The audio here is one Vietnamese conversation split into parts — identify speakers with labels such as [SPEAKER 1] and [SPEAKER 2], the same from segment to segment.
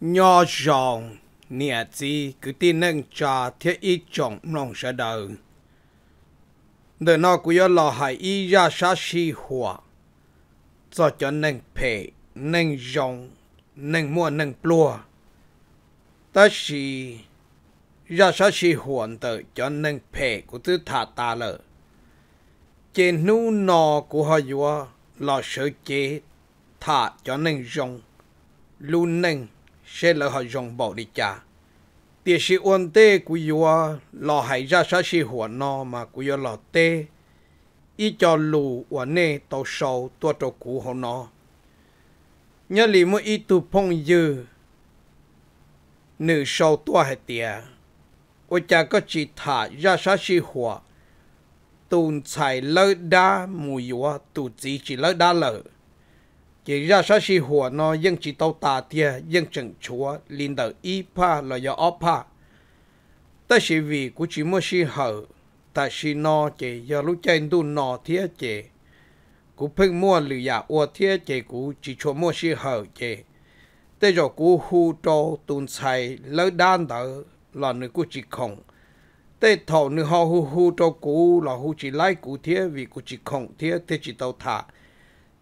[SPEAKER 1] nho giòn nè gì cứ tin nâng cha thiết ít chọn nông sơ đời đời nó cũng yêu lo hại y ra sa si hòa cho cho nâng phê nâng giòn nâng mua nâng plua ta chỉ ra sa si hoàn tự cho nâng phê của tư thả ta lợ trên nu nò của họ vua lo sợ chế thả cho nâng giòn luôn nâng sẽ là họ dùng bảo đi cha tiền sĩ ôn tê của yo lò hãy ra sa sĩ hùa nó mà của yo lò tế, ý cho lù và nê tàu sầu tua trâu cũ hồ nó nhớ lì mua ý tu phong dư nữ sầu tua hệ tìa ôi cha có chỉ thả ra sa sĩ hùa tùn xài lỡ đá mùi yo tù chỉ chỉ lỡ đá lỡ chỉ ra sa si hùa nó dân chỉ tàu tà tia dân chẳng chúa linh đầu y pa là do ó pa ta sĩ vì cú chỉ mua si hở ta sĩ nó chỉ do lúc chơi đu nó thía chỉ cú phưng mua lử giả dạ ua thía chỉ cú chỉ cho mua si hở chỉ tới giờ cú hu trô tuân sai lỡ đan tờ là nữ cú chỉ không tê thọ nữ họ hu hu trô cú là hu chỉ lấy cú thía vì cú chỉ không thía thế chỉ tàu thả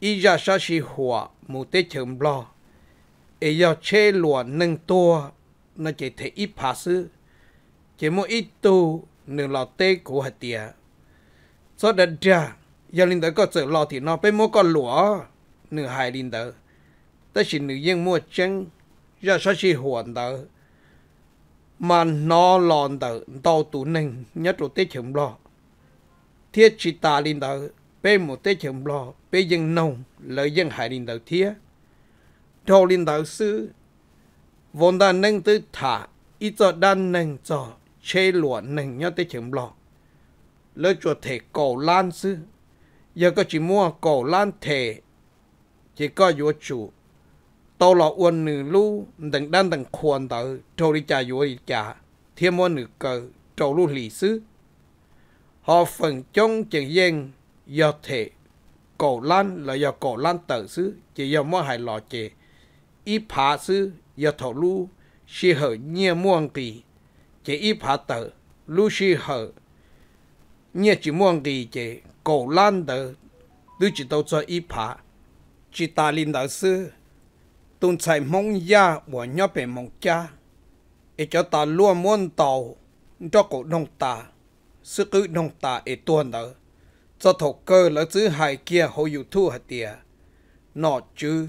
[SPEAKER 1] ý ra sa si hòa mù tế chừng lo ý do chê lùa nâng tua nó chỉ ít phá sư chỉ mua ít tu nửa lò tê của hạt tìa cho đất ra giờ linh tới có sự lò thì nó phải mua con lúa nửa hai linh tới ta chỉ nửa yên mua chân ra sa si hoàn tới mà nó lòn tới đau tủ nâng nhất rồi tế chừng lo thiết chỉ ta linh tới bê một tế chồng lò bê dân nông lợi dân hải linh đạo thía trò linh đạo sư vốn ta nâng tư thả ít cho đan nâng cho chê lụa nâng nhau tế chồng lò lỡ chùa thể cổ lan sư giờ có chỉ mua cổ lan thể chỉ có vua chủ tàu lọ uôn nửa lu đừng đan đừng khuôn tử trâu đi chả vua đi chả thiên mua nửa cờ trâu lu lì sư họ phần trong chừng dân do thể cổ lan là do cổ lan tờ sư chỉ do mua hải lò chè y phá sư do thổ lu si hở nhia muông kỳ chỉ y phá tờ lu si hở nhia chỉ muông kỳ chỉ cổ lan tờ đưa chỉ tàu cho y phá chỉ ta linh đạo sư tôn chạy mong gia của nhớ về mong cha để cho ta luôn muốn tàu cho cổ nông ta sư cứ nông ta để tuôn đó cho thầu cơ lỡ chữ hài kia hồ dù thu hạt tìa. Nọ chứ,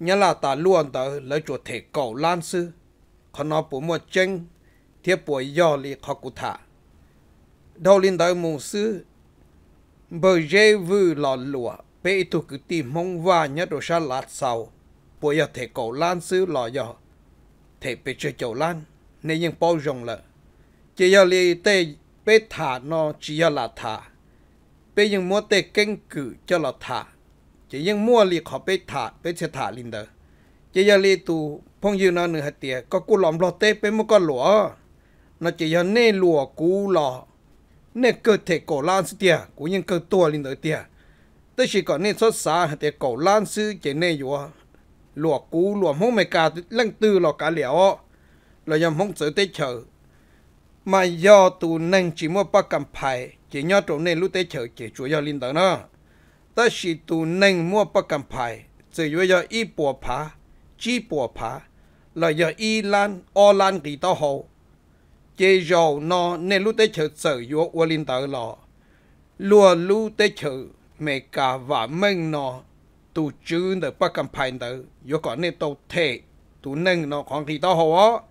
[SPEAKER 1] nhớ là ta luôn tớ lỡ chùa thể cầu lan sư, còn nó bố mua chênh, thiếp bố yò lì khó cụ thả. Đầu linh tớ mù sư, bờ dê vư lò lụa, bê tụ cứ tìm mong và nhớ đồ xa lát sau, bố yò thể cầu lan sư lò yò, thể bê chơi chầu lan, nên nhưng bao rộng lợ. Chỉ yò lì tê bê thả nó chỉ yò là thả. ไปยังมัวเต่เก่งกือจะหลอดถาจะยังมัวลีขอไปถาไปเชถาลินเดอร์ จะยาลีตูพงยืนนอนเหนือหัเตียก็กูหลอมหลอเตไปมันก็หลัวน่าจะยันเน่หลัวกูหลอเน่เกิดเทโกล้านสเตีย กูยังเกิดตัวลินเดอร์เตียแต่ชีก่อนเน่สดสาหัเตียโกล้านซื้อเจเน่อยู่ หลัวกูหลัวห่องไม่กาเล่งตื้อหลอกกาเหลียวเรายังห่องเสือเตะเฉยมายอตูนั่งจิมัวปะกำไพ chỉ nhớ chỗ này lúc tế chở chỉ chủ yếu linh đó nó ta chỉ tụ nâng mua bạc cầm phải chỉ yếu yếu ít bùa phá chi bùa phá là yếu ít lan o lan kỳ tao hậu chỉ giờ nó nên lúc tế chở chỉ yếu yếu linh đó lọ lùa lúc tế chở mẹ cả và mình nó tụ chữ được bạc cầm phải đó yếu còn nên tàu thể tụ nâng nó còn kỳ tao hậu á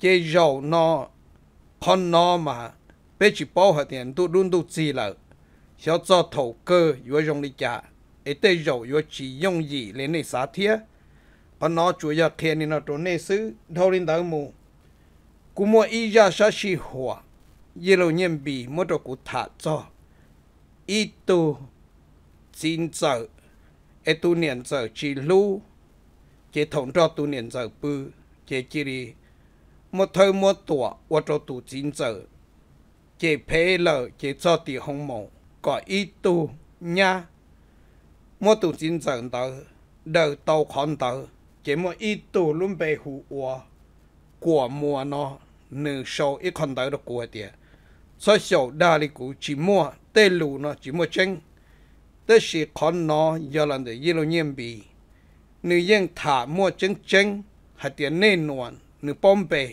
[SPEAKER 1] chỉ yếu nó con nó mà bây giờ bảo hạt tiền tu luôn tu gì là xéo cho thầu cơ yếu dùng đi trả ấy tây dầu yếu chỉ dùng gì lên này xá thiết còn nó chủ yếu thiên nên nó trốn này xứ thâu lên tới mù cú mua ít ra sa si hòa yêu lâu nhân bị mua đồ cụ thả cho ít tu xin sợ ấy tu niệm giờ chỉ lu, chỉ thống cho tu niệm giờ bư chỉ chỉ đi một thời một tuổi, và cho tu chính sợ chỉ phê lợ chỉ cho tỷ hồng mộ có ít tu nha mua tu chính trận tờ đờ tàu khôn tờ chỉ mua ít tu luôn bề hù ua của mùa nó nửa sầu ít khôn tờ được của tiền cho sầu đa lý cụ chỉ mua tê lù nó chỉ mua chân tê sĩ khôn nó do lần để yên luôn nhiên bị nửa yên thả mua chân chân hạt tiền nên nuồn nửa bom bề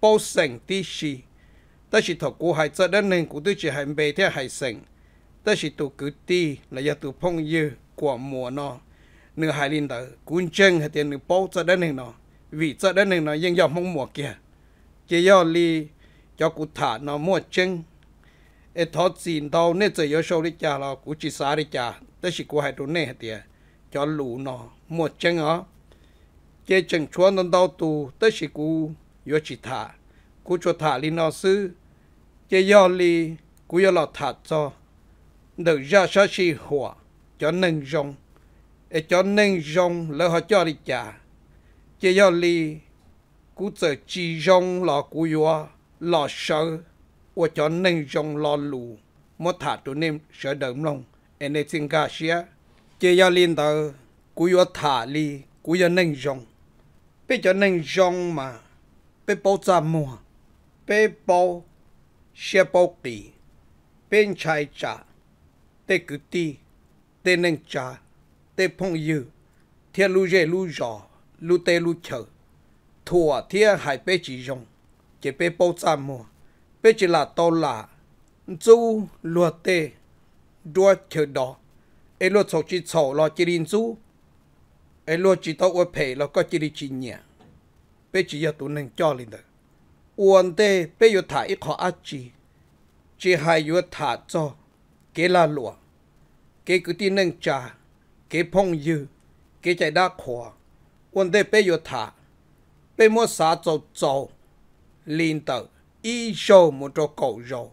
[SPEAKER 1] bao sành tí xì 但是托古海在咱人古对只海白天海省，但是土古地 là do tu phong yêu của mùa nó nửa hải linh đó cuốn chân hay tiền nửa bao cho đất này nó vì cho đất này nó dân dòng mong mùa kia chỉ li cho cụ thả nó mua chân e thọ xin đâu nên chỉ yếu sâu đi cha là cụ chỉ xa đi cha tất chỉ cụ hải trụ này hay tiền cho lũ nó mua chân ó chỉ chân chuan nó đâu tu tất chỉ cụ yếu chỉ thả cụ cho thả linh nó sư cái do li cú do lọt thả cho được ra sa si hòa cho nên rong e cho nên rong lỡ họ cho đi trả cái do li cú giờ chỉ rong lọ cú yo lọ sợ và cho nên rong lọ lù mà thả tụi nên sợ đợm lòng e nên xin cả xia cái do li tờ cú yo thả li cú do nên rong bây cho nên rong mà bây bao giờ mua bây bao shepoki bên chai cha tê cử tì, tê nâng cha tê phong dư thiên lu dê lu giò lu tê lu chờ thua thiên hải bê chỉ dùng chế bê bao cha mùa bê chỉ là to là chú lùa tê đua chờ đó ê lùa chọc chỉ chọc lo chỉ rin chú ê lùa chỉ tao ua phê lo có chỉ đi chỉ nhẹ bê chỉ giờ tụ nâng cho lên được uốn thế bây giờ thả ít khó ác chi chỉ hai giờ thả cho cái là lụa cái cứ tin nâng trà cái phong dư cái chạy đa khóa uốn thế bây giờ thả bây mua xá cho cho liền tờ y sâu một chỗ cầu rồi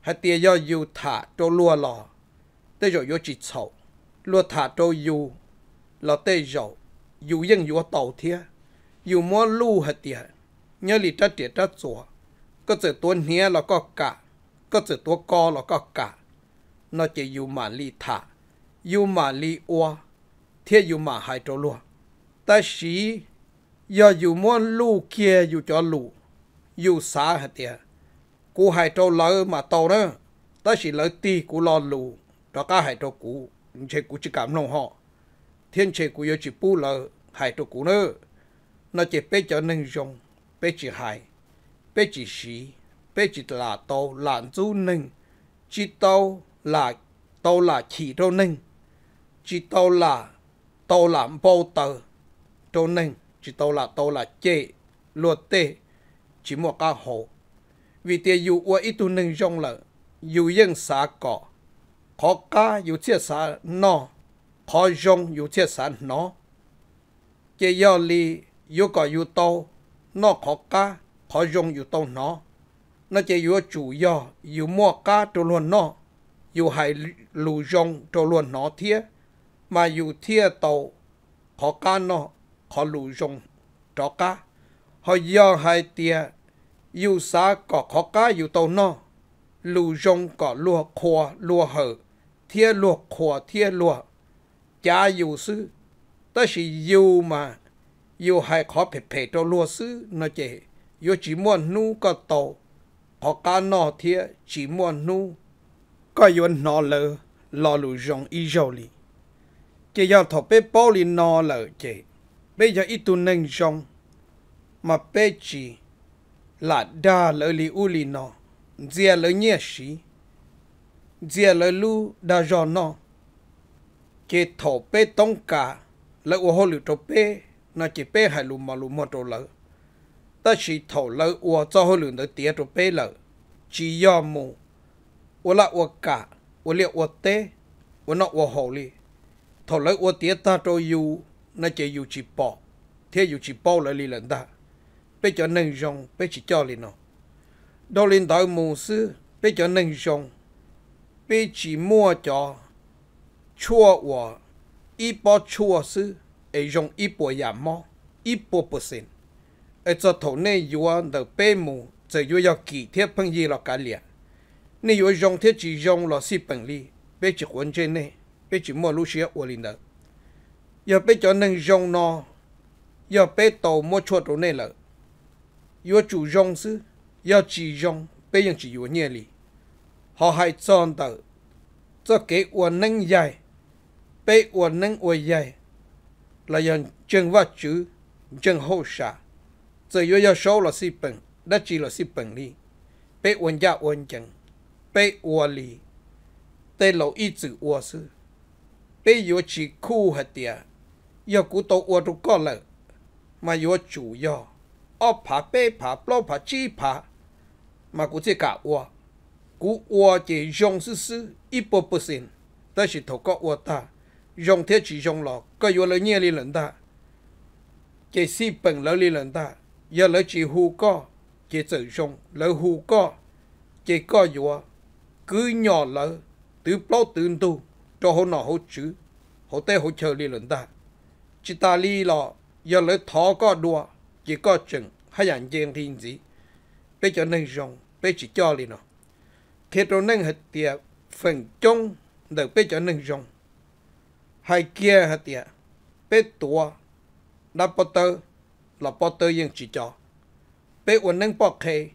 [SPEAKER 1] hay tiền do yêu thả cho lúa lò để rồi yêu chỉ sầu lúa thả cho yêu là tê rồi yêu yên yêu tàu thiệt yêu mua lưu hết tiền nhớ lì trá tiệt trá chùa có chữ tua nhé là có cả có chữ tua co là có cả nó chỉ dù mà lì thả dù mà lì oa thế dù mà hai trâu lúa ta sĩ giờ dù muốn lù kia dù cho lù dù xa hả tiệt cú hai trâu lỡ mà tàu nữa ta chỉ lỡ ti cú lo lù đó cả hai trâu cú chỉ cú chỉ cảm nông họ thiên chế cú yêu chỉ pu lỡ hai trâu cú nữa nó chỉ bé cho nên dùng bê chỉ hai bê chỉ xí bê chỉ là tàu là du ninh chỉ tàu là tàu là chỉ đô ninh chỉ tàu là tàu là bầu tờ đô ninh chỉ tàu là tàu là chê luật tê chỉ một ca hồ vì tiền dù ua ít tu ninh trong là dù yên xã cỏ khó ca dù chia xã nọ khó dùng dù chia xã nọ chế do li dù có dù tàu นอกขอกาขอยงอยู่ตรงนอน่าจะอยู่จู่ย่ออยู่มั่วกาตัวลวนนออยู่หายลูยงตัวลวนนอเทียมาอยู่เทียเตาขอกานอขอลูยงจอกาหอย่อหายเตีย อยู่สาก็ขอกาอยู่ตรงนอลูยงก็ลัวคัวลัวเหอเทียลัวคัวเทียลัวจ้าอยู่ซื้อแต่สิอยู่มา yêu hay khó phải phải cho lúa sư nó chế yêu chỉ muốn nu có tổ họ cá nọ chỉ muốn nu có yêu nọ lờ lò lù rong y dầu lì chế yêu thọ bé bao lì bây giờ ít tu nâng mà bé chỉ là đa lỡ lì u lì dìa lỡ nhẹ xí dìa lỡ lu đa giò nọ chế thọ bé tông cả lỡ u hồ lù nó chỉ bé hai lù mà lù một trâu lợ ta chỉ thầu lợ ua cho hơi lùn tới tía trâu bé lợ chỉ do mù ua là ua cả ua liệu ua tê ua nó ua hồ li thầu lợ ua tía ta cho yu nó chỉ yu chỉ bỏ thế yu chỉ bỏ lại li lần ta bé cho nâng rong bé chỉ cho li nó đâu lên tới mù sư bé cho nâng rong bé chỉ mua cho chua ua ít bỏ chua sư ấy dùng ít bộ giảm mò ít bộ bộ sinh ấy cho thổ này yếu được bê mù chỉ yếu yếu kỳ thiết phân gì là cả liền nếu yếu dùng thiết chỉ dùng là si bằng lý bê chỉ quân trên này bê chỉ mua lúc xưa ổn định được giờ bê cho nên dùng nó giờ bê tàu mua chuột đồ này là yếu chủ dùng sư yếu chỉ dùng bê ยัง chỉ yếu nhẹ lý họ hay chọn tới cho cái uốn nâng dài bê uốn nâng uốn dài là dân chân vắt chữ chân hô xả giờ yo yo show là si bẩn, đã chỉ là si bẩn đi bé uốn ya uốn chân bé uốn lì tê lâu ít chữ uốn sư bé yo chỉ khu hạt tiệt yo cú tổ uốn tu có lợ mà yo chủ yo ở phá bế phá lo phá chi phá mà cú chỉ cả uốn cú uốn chỉ dùng sư sư ít bộ bớt xin đó là thấu có uốn ta chỉ chỉ lọ, cái cái cứ nhỏ lỡ từ bao tương tu cho họ nọ họ chữ họ tê họ chờ li lần ta chỉ ta li lọ giờ lỡ thọ có đùa chỉ có chừng hay dạng giang thiên gì bây giờ nên rong bây chỉ cho li nọ thế rồi nên hệt tiệp phần chung được bây giờ nên rong hai kia hả tiệt bé tua là bó tơ là bó tơ yên chỉ cho bé uốn nâng bó khe,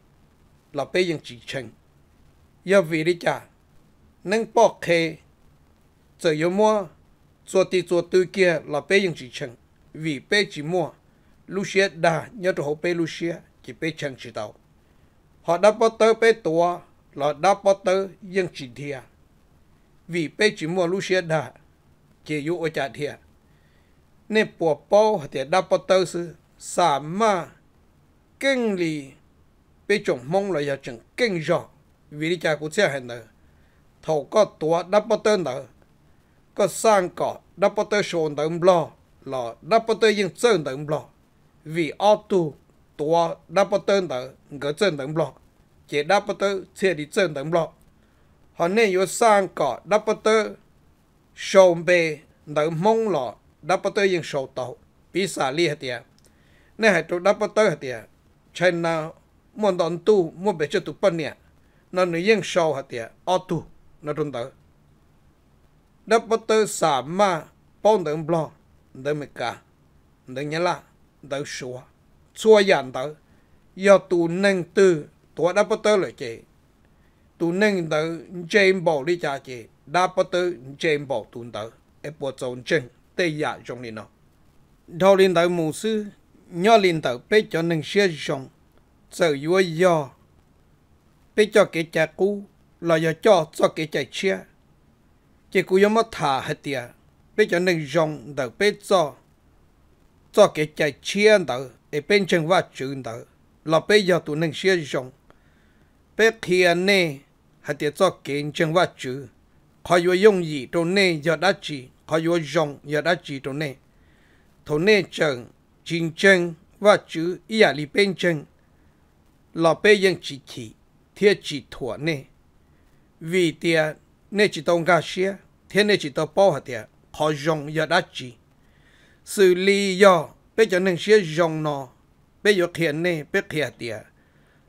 [SPEAKER 1] là bé yên chỉ chừng giờ vì đi chả nâng bó khe, giờ yếu mua cho tí cho tư kia là bé yên chỉ chừng vì bé chỉ mua lúc xưa Đa nhớ cho họ bé lúc xưa chỉ bé chừng chỉ tàu họ đã bó tơ bé tua là đã bó tơ yên chỉ thiệt vì bé chỉ mua lúc xưa Đa chỉ dụ ở chả thiệt nên bùa bao thì đã bắt đầu sự xả mà kinh lý bây chồng mong là giờ chừng kinh rõ vì đi chả cũng sẽ hẹn nữa thầu có tua đã bắt đầu nữa có sang cỏ đã bắt đầu sồn đỡ lo là đã bắt đầu những chân đỡ lo vì ô tu tua đã bắt đầu nữa ngỡ chân đỡ lo chỉ đã bắt đầu sẽ đi chân đỡ lo họ nên có sang cỏ đã bắt đầu sông bê đã mong lọ đã bắt tới những tàu bị xả hết tiệt nên hãy trụ đã bắt hết tiệt trên nào muốn đón tu muốn bị cho tụ bận nè nó nữ những sầu hết tiệt ở nó trung tử đã bắt xả ma bông đường bò đường mệt cả đường nhá là đường sủa sủa dàn tử do tụ nâng tư tụ đã bắt tới rồi chị bảo đi cha chị đã bắt đầu trên bộ tuần tờ, ở bộ trọng trình, tây giả trong linh nó. Đầu linh tờ mù sư, nhỏ linh tờ bế cho nâng xe dòng, sở yếu dò, bế cho cái chà cú, là dò cho cho cái chà chia. Chỉ cú yếu mất thả hết tìa, bế cho nâng dòng tờ bế cho, cho cái chà chia tờ, ở bên chân và trường tờ, là bế giờ tụi nâng xe dòng. Bế kia nè, hãy tiết cho kiến chân và trường khó yêu dùng gì đồ nê giờ đã chỉ khó yêu dùng giờ đã chỉ đồ nê thổ nê chẳng chính chân và chữ ý lý bên chân là bê dân chỉ chỉ thiết chỉ thua nê vì tiền nê chỉ tông gà xia thiên nê chỉ tông bao hạt tiền khó dùng giờ đã chỉ xử lý do bây giờ nên xia dùng nó bây giờ khiến nê bây khiến tiền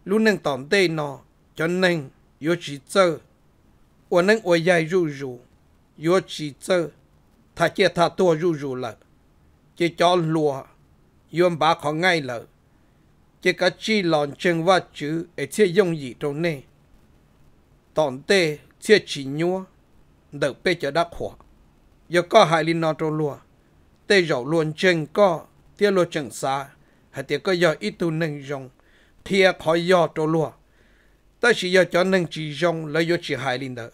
[SPEAKER 1] lúc nên tóm tê nó chân nên yêu chỉ chơi 我能我要入入，有几走，他叫他多入入了，这叫落，有把好爱了，这个只乱真话主，而且容易懂呢。当地这几牛，得被叫他垮，有个海里那着落，得绕乱真个，跌落真啥，还得个要一度能用，贴好要着落。ta chỉ cho nên chỉ dùng lấy hại linh đó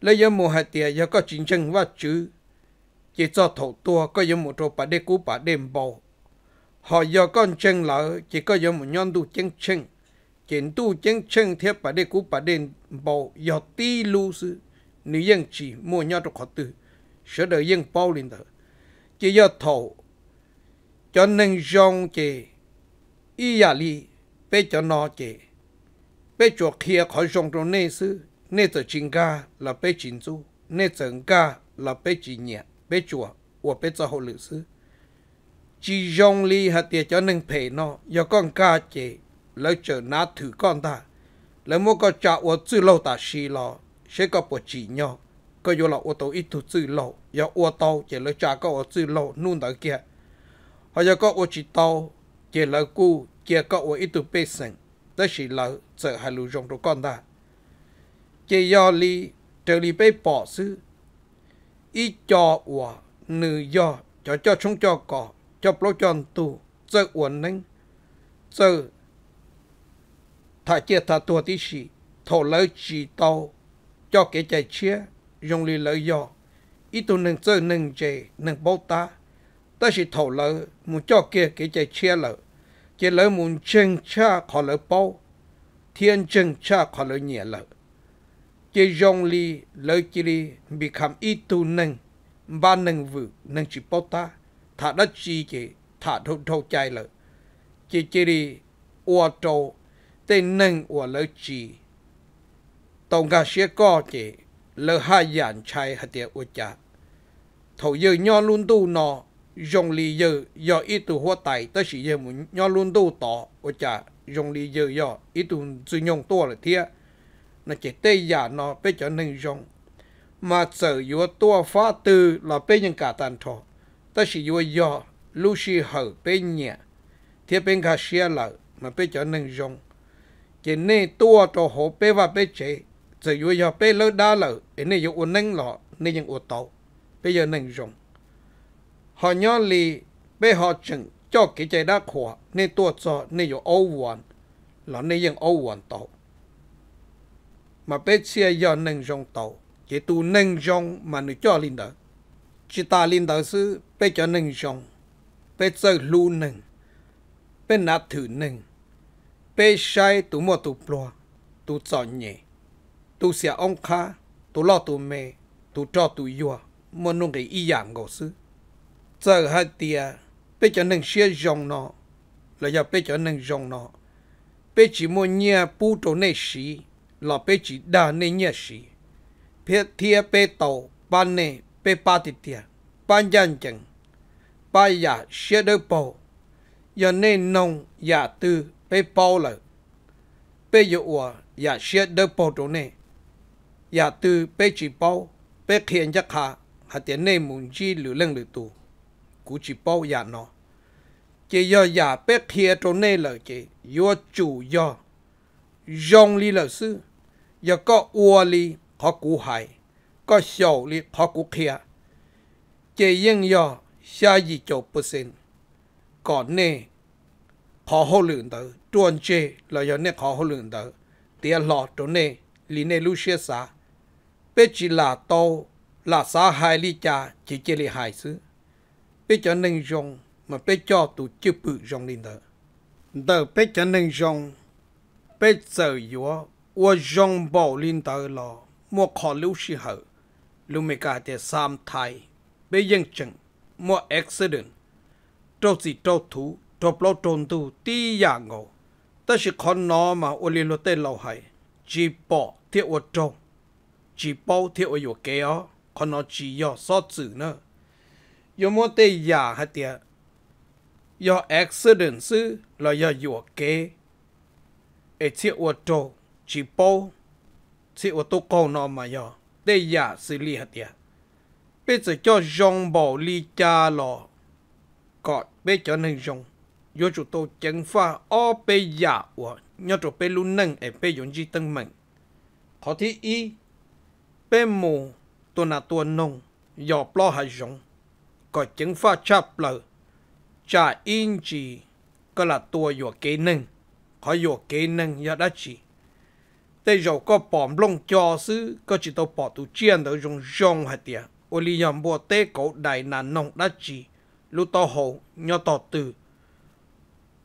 [SPEAKER 1] lấy yếu một hại tiền yếu có chính chân và chữ chỉ cho thổ tua có một trò bà đê cú bà đêm bầu họ yếu con chân lỡ chỉ có một nhon đủ chân chân chuyện tu chân chân thiệp bà đê cú bà đêm bầu yếu ti lu sư nữ dân chỉ mua nhau trong khó tử sẽ đợi dân bao linh đó chỉ yếu thổ cho nên dùng chỉ ý giả à lý bé cho nó chỉ bây giờ kia khỏi trong trong nê sư nê tờ chính ca là bây chính chú, nê tờ ca là bây chính nhẹ bây giờ và bây giờ hậu lự sư chỉ dùng ly hạt tiền cho nên phê nó do con ca chế lấy chờ ná thử con ta lấy mua có chả và chữ lâu ta xì lò sẽ có bộ chỉ nhau có vô là ô tô ít thu chữ lâu do ô tô chỉ lấy chả có ô chữ lâu nôn tới kia họ giờ có ô chỉ tàu chỉ lấy cu chỉ có ô ít thu bê sinh tới sĩ lỡ sợ hai lũ rong đồ con ta chỉ do li trở li bê bỏ sư ý cho của nữ do cho cho chúng cho cỏ cho lô chọn tù sợ uẩn nâng sợ thả chia thả tua tí sĩ thổ lợi chỉ tàu cho cái chạy chia dùng li lợi do ý tu nâng sợ nâng chế nâng bố ta tới sĩ thổ lợi muốn cho kia cái chạy chia lợi chỉ lỡ muốn chân cha khó lỡ bao thiên chân cha khó lỡ nhẹ lỡ chỉ dòng lì lỡ chỉ lì bị khám ít tu nâng ba nâng vự nâng chỉ bao ta thả đất chi chỉ thả thâu thâu chạy lỡ chỉ chỉ lì ua trâu tên nâng ua lỡ chi tổng cả sẽ có chỉ lỡ hai dàn chai hạt tiệt ua chả thổ giờ nho luôn tu nọ dùng lý do do ý tụ hoa tài tới sự giờ muốn nhau luôn đâu tỏ ở chả dùng lý do do ý tụ duy nhung to là thiệt nó chỉ tê giả nó bây giờ nên dùng mà sợ yếu tua phá tư là bây nhân cả tàn thọ tới sự yếu do lưu sự hở bên nhẹ thiệt bên cả xe lợ mà bây giờ nên dùng chỉ nên tua cho họ bây và bây chế sợ yếu do bây lỡ đa lỡ nên yếu ổn nên lọ nên dùng ổn tàu bây giờ nên dùng họ nhỏ lì bé họ chừng cho cái chạy đã khỏa nên tua cho nên có ấu hoàn là nên những ấu hoàn tàu mà bé chia do nâng dòng tàu chỉ tu nâng dòng mà nó cho linh đạo, chỉ ta linh đạo sư bé cho nâng dòng bé chơi lu nâng bé nát thử nâng bé sai tu mua tu ploa tu chọn nhẹ tu xia ông kha tu lo tu mê tu cho tu yua muốn nông cái ý dạng của sư giờ hai bây giờ nâng xe dòng nó là giờ bây giờ nâng dòng nó bây chỉ mua nhà bù này xí là bây chỉ đa này nhà xí bây bây tàu ban này bây ba tia ban gian chẳng ba giả xe đỡ bầu giờ nên nông giả tư bây bao lợi bây giờ ủa giả xe đỡ bầu đồ này giả tư bây chỉ bao bây khiến chắc hạ hạ tiền muốn chi lửa lưng lửa tù cú chỉ bao dạ giờ nó chỉ do giả bé thiệt trong này là chỉ do chủ do dòng li là sư giờ có ua li họ cú hại có sầu li họ cú khía, chỉ riêng do xa gì chỗ bớt xin còn này họ hô lượn tới tuần chê là do nè họ hô lượn tới tiền lọ trong này li này lưu xe xa bé chỉ là tàu là xã hai li cha chỉ chỉ li hai sư ปจันนึงจงมาเปจอตุจืปุจงนินเดอเดอเปจันนึงจงเปเจอยัววัวจงบอลินเดอลอมัวขอลิวชิเหอลูเมกาเดสามไทยไปยังจังมัวเอ็กซิเดนตัวสีตัวถูตัวปลอดตรงตูตีอย่างเอาแต่สิคนนอมาอุลิลเตลเอาให้จีปอเที่ยวจงจีปอเที่ยวอยู่เกอคนนอจียอซอดสื่อเนอ yo mo ya hatia yo accident sư là yo yo kế e chi wo to chi po chi wo to ko no ma yo te ya sư li bây giờ cho dòng bảo li cha bây giờ nên dòng yo chủ tô chẳng pha o bây giờ của nhớ chỗ bây luôn nâng dùng gì tân mình có thể y bây mù tôi là tôi nông yo plo hay dòng ก็จึงฟ้าชับเลยจ่าอินจีก็ละตัวอยู่เกนึงขออยู่เกนึงยาดจีแต่เราก็ปอมลงจอซื้อก็จิตตัวปอตุเจียนตัวจงจงหัดเดียโอลิยมบัวเต้เกาไดนานนงดจีลูกต่อหูยอต่อตือ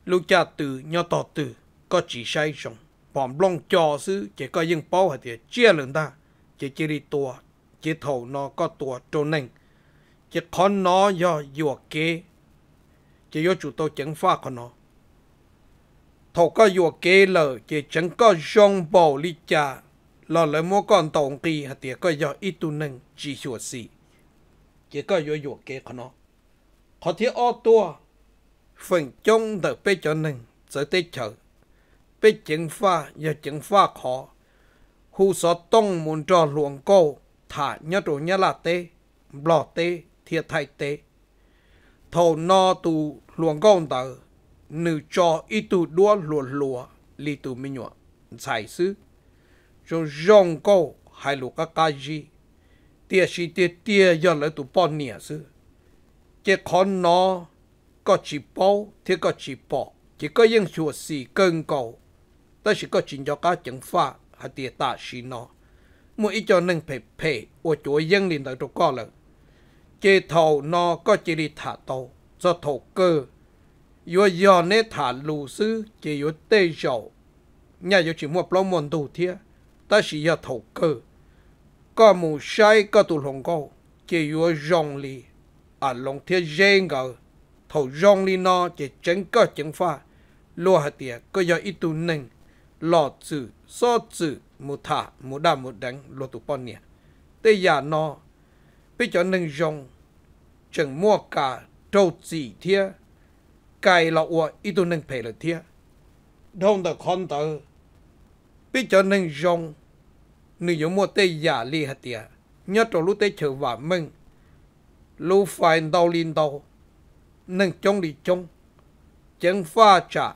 [SPEAKER 1] ลูกจ่าตือยอต่อตือก็จีใช้จงปอมลงจอซื้อเจก็ยังเป้าหัดเดียเจียนเลยตาเจจิริตัวเจเท่านอก็ตัวโจนึง chỉ có nó do dùa kế chỉ do chủ tôi chẳng pha của nó thầu có dùa kế lờ chỉ chẳng có dòng bò lý cha lo lấy mua con tổng kỳ hạt tiệt có do ít tu nâng chỉ sửa xì chỉ có do dùa kế của nó có thể ô tua phần trong được bây cho nâng sẽ tế chở bây chẳng pha do chẳng pha khó hù sọ tông muốn cho luồng câu thả nhớ đồ nhớ là tê blò tê thiệt thay tế. Thầu no tù luồng công tờ, nữ cho y tù đua luồn lùa, lì tù minh nhuận, giải sư. trong dòng câu hai lùa các ca gì, tia sĩ tia tia do lấy tù bò nỉa sư. Chế con nó có chỉ bao thì có chỉ bỏ, chỉ có những chùa xì cơn cầu, ta chỉ có chỉ cho cá chẳng pha, hay tia ta xì nó. ý cho nên phải phải, ô chúa dân liền tới chỗ có lợi chế thầu nó có chỉ đi thả tàu cho thầu cơ yo yo nè thả lù sư chỉ yo tê dầu nhà yo chỉ mua plau mòn đồ thia ta chỉ yo thầu cơ có mù sai có tụ lồng câu chỉ yo rong li à lồng thia dê ngờ thầu rong li nó chỉ chân có chân pha lúa hạt tiệt có yo ít tu nâng lọ chữ so chữ một thả một đà một đánh lúa tụ pon nè tê giả nó bây giờ nâng dùng chẳng mua cả trâu gì thia cái lọ ủa ít tôi nâng phải là thia đông đã con tờ bây giờ nâng dùng nâng dùng mua tê giả lì hạt tia nhớ trâu lúc tê chờ và mừng lúc phải đau linh đau nâng chống đi chống chẳng pha trả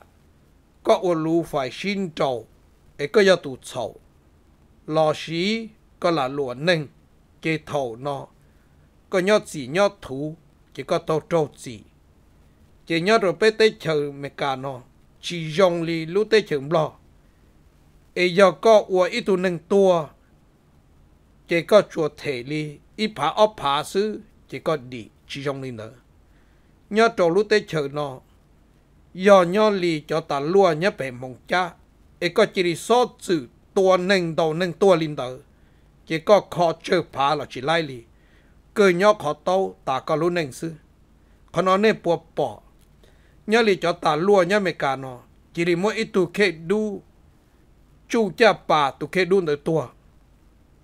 [SPEAKER 1] có ủa lúc phải xin trâu ấy có giờ tụ sầu lò xí có là lụa nâng chế thầu nó có nhớ gì nhớ thú chỉ có tàu trâu gì chỉ nhớ rồi bé tê chờ mẹ cả nó chỉ dùng lì lũ tê chờ lo ấy giờ có ua ít tu nâng tua chỉ có chùa thể lì ít phá óp phá xứ chỉ có đi chỉ dùng lì nữa nhớ trâu lũ tê chờ nó giờ nhớ lì cho ta lúa nhớ bể mông cha ấy có chỉ đi số chữ tua nâng đầu nâng tua lì nữa chỉ có khó chờ phá là chỉ lai lì cười nhỏ khó tâu tả cả lũ nành sư khó nó nè bùa bỏ nhớ lì cho tả lùa nhớ mẹ cả nó chỉ lì ít tù khê đu chú cha bà tù khê đu nở tùa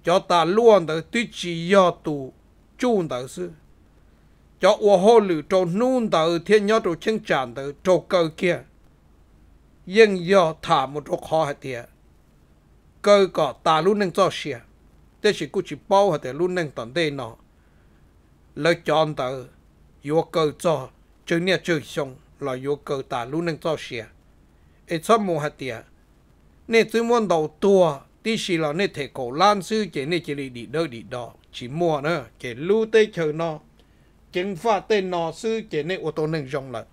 [SPEAKER 1] cho tả lùa nở tuy chỉ do tù chú nở sư cho ua hô lử trâu nôn tờ thiên nhớ trâu chân tràn tờ trâu cơ kia yên do thả một trâu khó hả tìa cơ cỏ luôn nâng cho xìa tê chỉ cú chỉ bao hả tìa luôn nâng tận đây nó lợi chọn tờ yêu cầu cho chữ nia chữ xong là yêu cầu ta luôn nâng cho xe ít cho mua hạt tiền nè tôi muốn đầu tua tí xí là nè thể cổ lan sư chế nên chỉ đi đâu đi đó chỉ mua nè chế lưu tê chờ nó chính pha tê nó sư chế nè ô tô nâng rong lợi,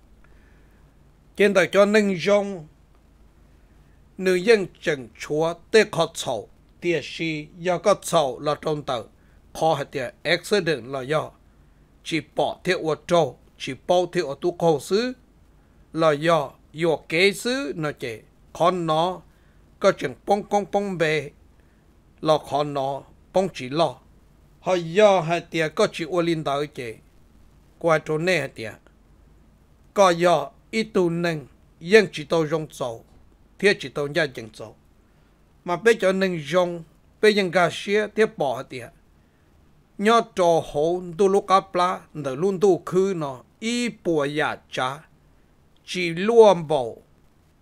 [SPEAKER 1] trên đời cho nâng rong nữ dân chẳng chúa tê khó sầu tia xí do có sầu là trong tờ khó hạt tiền accident là do chỉ bỏ theo ở trâu chỉ bỏ theo ở tu cầu xứ là do do kế xứ nó chỉ con nó có chuyện bông con bông bề là con nó bông chỉ lo họ do hai tia có chỉ ô linh đạo chỉ qua chỗ này hai tia có do ít tu nâng dân chỉ tu rong sầu thiết chỉ tu nhà dân sầu mà bây giờ nâng dùng bây giờ gà xía thiết bỏ hai tia nhớ cho hồ tu lúc cáp lá nở luôn tu khứ nó y bùa ya cha chỉ luôn bộ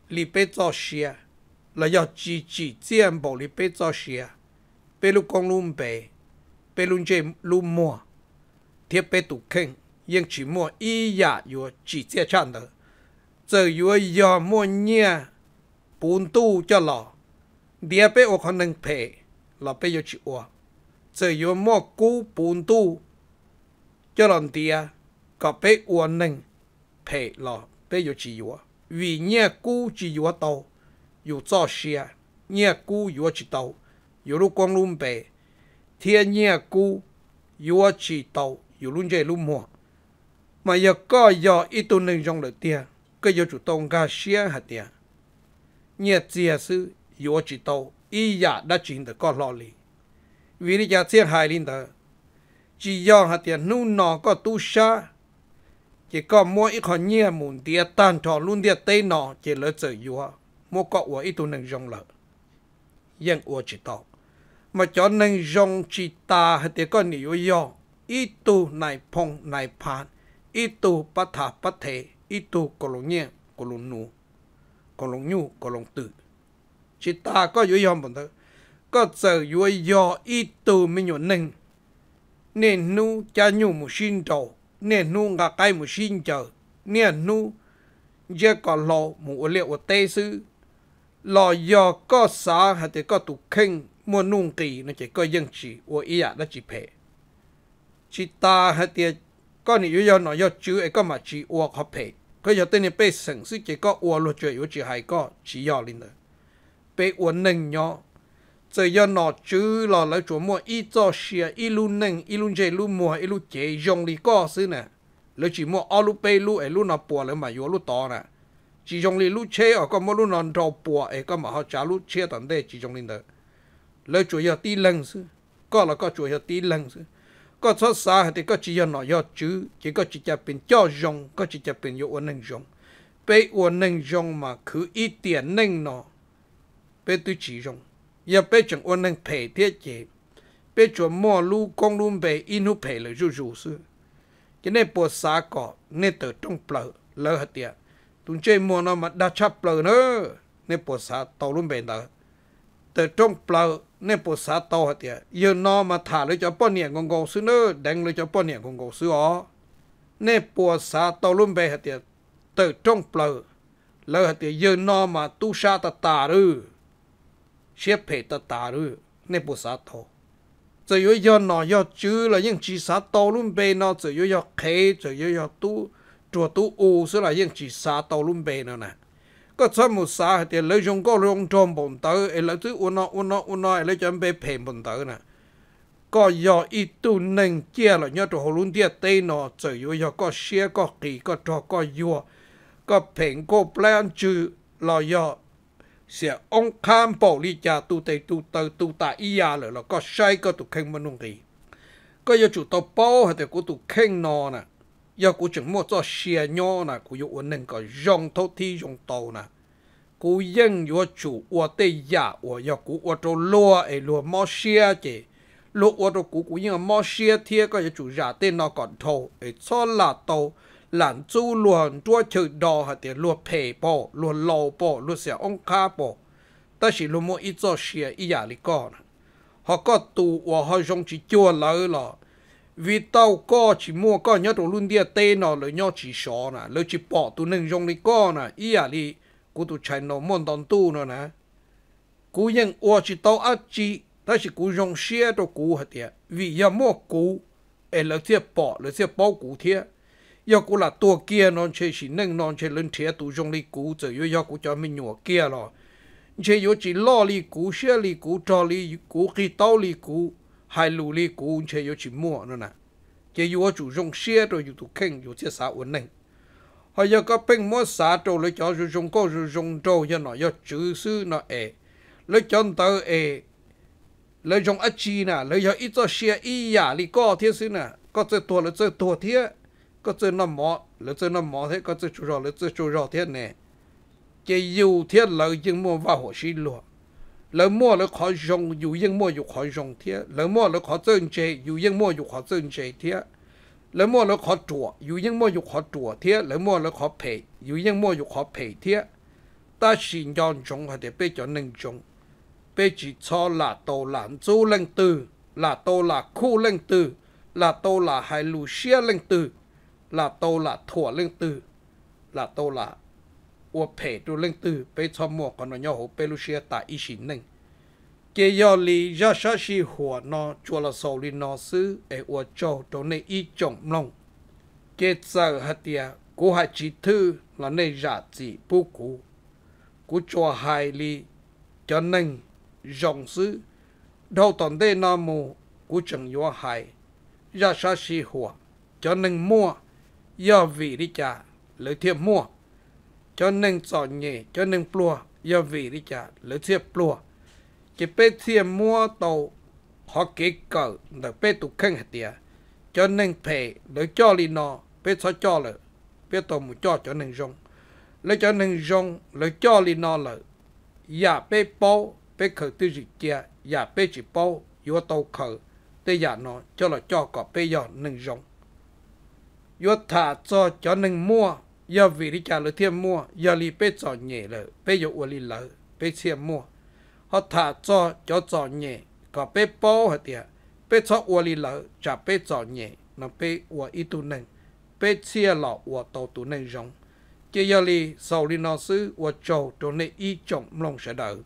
[SPEAKER 1] li bê cho xia là do chỉ chỉ tiền bộ li bê cho xia bê lúc con luôn bê bê luôn chơi luôn mua thiết bê tụ khen nhưng chỉ mua y ya yo chỉ tiền chăn đó giờ yo yo mua nhia bún tu cho lò địa bê ô con nâng bê là bê yo chỉ 这有莫古本土，叫人地啊，个被我能赔了，被有只有，为念古只有到，有早些念古有只到，有路光路北，天念古有只到，有路这路莫，mà giờ có giờ ít tu nên trong lời tiền, cái giờ chủ tông ca xe hạt tiền, nhẹ chia sư, yếu chỉ tàu, ý giả đã chính được có lo lý vì lý do thiên hại linh đó chỉ do hạt tiền nu nó có tu sa chỉ có mỗi ít hòn nhia muốn tiền tan trò luôn địa tây nó chỉ lỡ trở yêu họ mua cọ của ít tu nâng dòng lợ yên ua chỉ tỏ mà cho nâng dòng chỉ ta hạt tiền có nhiều yo ít tu này phong này phán ít tu bắt thả bắt thế ít tu có lồng nhia có lồng nu có lồng nhu có lồng tự chỉ ta có yếu yom bọn thôi có sợ vui do ít từ mình nhuận nâng. Nên nu cha nhu một xin trầu, nên nu ngà cây một xin chờ, nên nu giờ có lò một liệu ở tê sư. Lò do có xã hay thì có tụ khinh, mua nung kỳ nó chỉ có dân chỉ, ở ý ạ đó chỉ phê. Chỉ ta hay thì có nhiều do nó do chứ ấy có mà chỉ ở khó phê. Có giờ tên này bê sẵn sư chỉ có ở luật chơi ở chỉ hài có chỉ do linh đó. Bê ở nâng nhỏ giờ giờ nó chứ là lấy chỗ mua ít cho xia ít lu nâng ít lu chơi lu mua ít lu chế dùng đi có xí nè lấy chỉ mua ở lu bê lu ấy bùa lấy mà yếu lu to nè chỉ dùng đi lu chế ở có mua lu nó đầu bùa ấy có mà họ trả lu chế tận đây chỉ dùng đi nữa lấy chỗ giờ tí lần xí có là có chỗ giờ tí lần xí có thì có chỉ giờ nó giờ chỉ có chỉ chấp bên cho dùng chỉ chấp bên yếu nâng dùng bê yếu nâng dùng mà cứ ít tiền nâng nó bê tôi chỉ dùng ยาเป้จังอ้วนนั่งเพเทียเจเป้จวนหม้อลูกกงลุ่มเปอินุเพเลยจู่จู่ซื้อจะได้ปวดสาเกาะเนี่ยเติ้งเปล่าเลยเหตียตุ้งเจมัวนอมาดาชับเปล่าเนอเนี่ยปวดสาตอลุ่มเปเนอเติ้งเปล่าเนี่ยปวดสาตอเตีย เยืนนอนมาถ่ายเลยจะป้อนเนี่ยงกงงซื้อเนอแดงเลยจะป้อนเนี่ยงกองซื้ออ๋อเนี่ยปวดสาตอลุ่มเปเตียเติ้งเปล่าเลยเหตียเยืนนอนมาตุชาตาตาเรือเชียเพตตาลุในปุสาโตจะยุยอนอยอจื้อแล้วยังจีสาโตลุ่มเบนอจะยุยอเคจะยุยอตู้จัวตู้อูสละยังจีสาโตลุ่มเบนอนะก็ชอบมุสาเดี๋ยวเลยจงก็ลงจอมบนเตอเอแล้วจื้ออุนออุนออุนอแล้วจำไปเพมบนเตอนะก็ยออีตูหนึ่งเจียแล้วยอตัวหลุนเดียเตนอจะยุยอก็เชียก็กีก็จอก็ยัวก็เพ่งก็แปลนจื้อลอยอ sẽ ông kham bảo lý cha tu tây tu tơ tu ta tạ ia rồi là có sai có tụ khen mà nung gì có yêu chủ tàu bao hay là của tụ khen nọ nè yêu của chúng mua cho xe nhỏ nè của yêu ổn định có dòng thâu thi dòng tàu nè của dân yêu chủ ở tây giả ở yêu của ở chỗ lúa ấy lúa mò xe chứ lúa ở chỗ của của những mò xe thiệt có yêu chủ giả tên nó còn thâu ấy cho là tàu lặn chú luồn chúa chữ đò hả tiền luồn phê bộ luồn lầu bộ luồn xe ông ca bộ ta chỉ luồn mua ít cho xe ít giả lý con họ có tù và họ dùng chỉ chua lỡ là vì tao có chỉ mua có nhớ đồ lun đi tê nó lời nhớ chỉ xó nè lời chỉ bỏ tụ nâng dùng lý con nè ít giả lý cú tụ chạy nó môn đòn tu nó nè cú nhân ua chỉ tao ác chỉ ta chỉ cú dùng xe đồ cú hả tiền vì giờ mua cú em lợi thiệp bỏ lợi thiệp bao cú thiệp 要古啦多见侬去是能侬去能贴都用力古走，又要古叫咪鸟见咯。且有只老里古、小里古、大里古、给刀里古、海路里古，且有只摸呢呢。且有我主用些都有都肯有些啥稳定。họ giờ có bên mua xã đồ lấy cho rồi dùng có rồi dùng đồ cho nó giờ chữ sư nó ế lấy cho tờ ế lấy dùng ít chi nè lấy giờ ít cho xe ít giả đi có thế sư nè có chơi tua là chơi tua thế ก็จะน้ำหมอแล้วจะน้ำหมอเท่ก็จะชูรอแล้วจะชูรอเทียนเนี่ยเกยูเทียนเรายังมัวว่าหัวชิลัวแล้วมัวแล้วขอจงอยู่ยังมัวอยู่ขอจงเทียแล้วมัวแล้วขอเจิ้งเจอยู่ยังมัวอยู่ขอเจิ้งเจเทียแล้วมัวแล้วขอจั่วอยู่ยังมัวอยู่ขอจั่วเทียแล้วมัวแล้วขอเผยอยู่ยังมัวอยู่ขอเผยเทียตาสินยอนจงหัาเป็๋จอนหนึ่งจงเป็จีชอลาโตหลานจูเล่งตือลาโตหลาคู่เล่งตือลาโตหลาไฮลูเชียเล่งตือ là tô là thủa lưng tư, là tô là ua phê tu lưng tư, bê cho mua còn nó nhau hồ bê lu xia tại ý xin nâng kê yo li yo sơ xì hùa nó chua là sầu li nó sư ế ua cho đồ nê y chồng lòng kê sợ hạt tìa cú hạ chỉ thư là nê giả chỉ bú cú cú chua hai li cho nâng dòng sư đầu toàn đê nam mù cú chẳng yo hai ra sa xì hùa cho nâng mua do vị đi chả lấy thiệp mua cho nên sọ nhẹ cho nên plua do vị đi chả lấy thiệp plua chỉ bê thiệp mua tàu họ kế cỡ để bê tụ khăn hạt tía cho nên phê lấy cho lì nó bê sao cho lợ bê tàu mu cho cho nên rong lấy cho nên rong lấy cho lì nó lợ giả dạ bê bao bê khởi tư dị kia giả bê chỉ bao yếu tàu khởi tê giả dạ nó cho là cho có bê giọt nên rong yo tha cho cho nâng mua yo vì đi trả lời thêm mua yo li bê cho nhẹ lợ bê yo u li lợ bê thêm mua họ tha cho cho cho nhẹ có bê bao hả tiệt bê cho u li lợ trả bê cho nhẹ nó bê u ít tu nâng bê chia lọ u tàu tu nâng rong chỉ yo li sau li nó sư u châu cho nên ít trọng lòng sẽ đợi